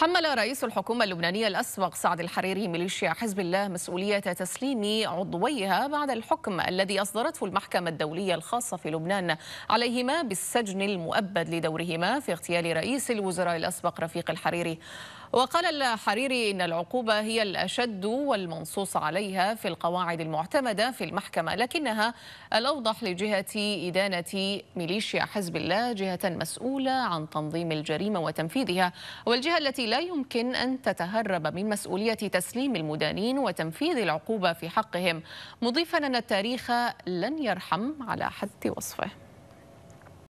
حمل رئيس الحكومة اللبنانية الأسبق سعد الحريري ميليشيا حزب الله مسؤولية تسليم عضويها بعد الحكم الذي أصدرته المحكمة الدولية الخاصة في لبنان عليهما بالسجن المؤبد لدورهما في اغتيال رئيس الوزراء الأسبق رفيق الحريري وقال الحريري إن العقوبة هي الأشد والمنصوص عليها في القواعد المعتمدة في المحكمة لكنها الأوضح لجهة إدانة ميليشيا حزب الله جهة مسؤولة عن تنظيم الجريمة وتنفيذها والجهة التي لا يمكن أن تتهرب من مسؤولية تسليم المدانين وتنفيذ العقوبة في حقهم مضيفا أن التاريخ لن يرحم على حد وصفه